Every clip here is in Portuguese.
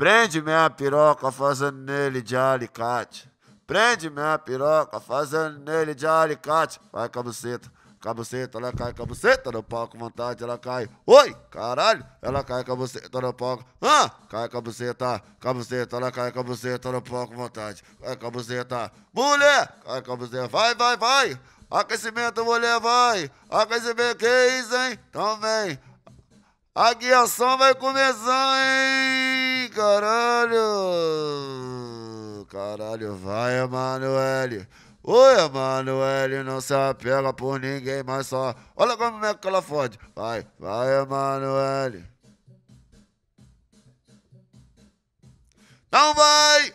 Prende minha piroca fazendo nele de alicate. Prende minha piroca fazendo nele de alicate. Vai, cabuceta. Cabuceta, ela cai, cabuceta no palco, vontade, ela cai. Oi, caralho, ela cai, cabuceta no palco. Ah, cai, cabuceta, cabuceta, ela cai, cabuceta no palco, vontade. Vai cabuceta. Mulher, cai, cabuceta. Vai, vai, vai. Aquecimento, mulher, vai. Aquecimento, que isso, hein? Então vem. A guiação vai começar, hein? Caralho! Caralho, vai, Emanuele! Oi, Emanuele, não se apega por ninguém, mas só. Olha como é que ela fode. Vai, vai, Emanuele. Não vai!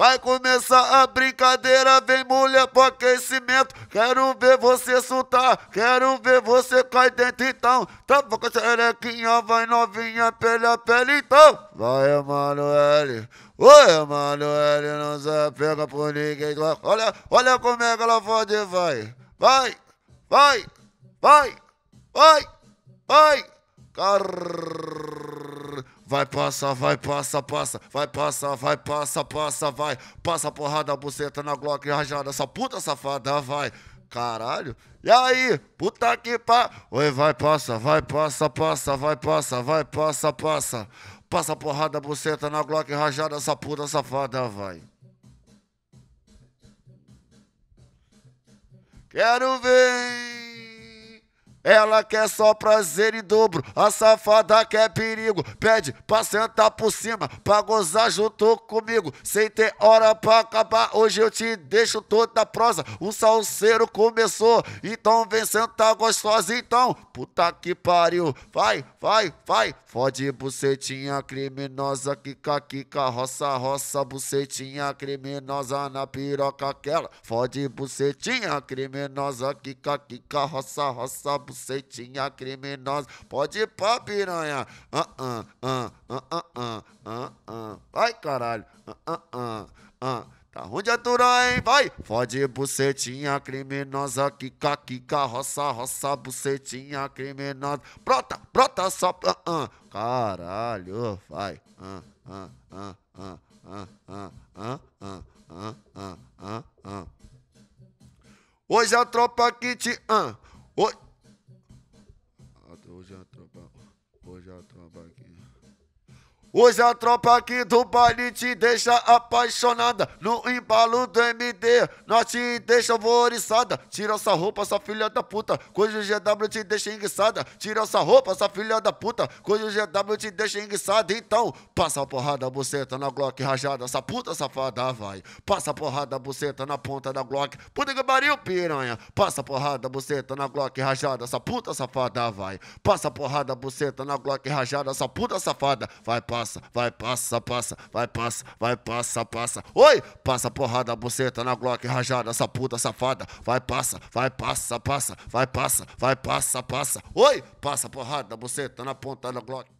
Vai começar a brincadeira, vem mulher pro aquecimento. Quero ver você soltar, quero ver você cair dentro então. Tapa com a xerequinha, vai novinha, pele a pele então. Vai, Emanuele. Oi, Emanuele, não se pega por ninguém. Olha, olha como é que ela pode, vai. Vai, vai, vai, vai, vai. Car... Vai passa, vai passa, passa, vai passa, vai passa, passa, vai. Passa porrada, buceta na Glock rajada, essa puta safada, vai. Caralho. E aí, puta que pá. Oi, vai passa, vai passa, passa, vai passa, vai passa, passa. Passa porrada, buceta na Glock rajada, essa puta safada, vai. Quero ver. Ela quer só prazer e dobro, a safada quer perigo. Pede pra sentar por cima, pra gozar junto comigo. Sem ter hora pra acabar, hoje eu te deixo toda prosa. O salseiro começou, então vem sentar gostosa. Então Puta que pariu, vai, vai, vai. Fode bucetinha criminosa, kika kika roça, roça, bucetinha criminosa na piroca aquela. Fode bucetinha criminosa, kika kika roça, roça, bucetinha criminosa. Pode ir pra piranha. ah, ah, ah, ah, ah, uh, uh, uh. Vai, caralho. ah, ah, ah, ah. Onde a hein? Vai! Fode bucetinha criminosa, quica, quica, roça, roça, bucetinha criminosa. Brota, brota só pra. Uh, uh. Caralho, vai. Hoje a tropa que te. Uh, hoje... hoje a tropa. Hoje a tropa que. Hoje a tropa aqui do baile te deixa apaixonada No embalo do MD, nós te deixa alvoriçada Tira essa roupa, essa filha da puta Coisa o GW te deixa enguiçada Tira essa roupa, essa filha da puta Coisa o GW te deixa enguiçada Então, passa a porrada, buceta na Glock rajada Essa puta safada vai Passa a porrada, buceta na ponta da Glock Puta que pariu, piranha Passa a porrada, buceta na Glock rajada Essa puta safada vai Passa a porrada, buceta na Glock rajada Essa puta safada vai, passa passa, vai, passa, passa, vai, passa, vai, passa, passa. Oi! Passa porrada, buceta na Glock, rajada, essa puta safada. Vai, passa, vai, passa, passa, vai, passa, vai, passa, passa. Oi! Passa porrada, buceta na ponta da Glock.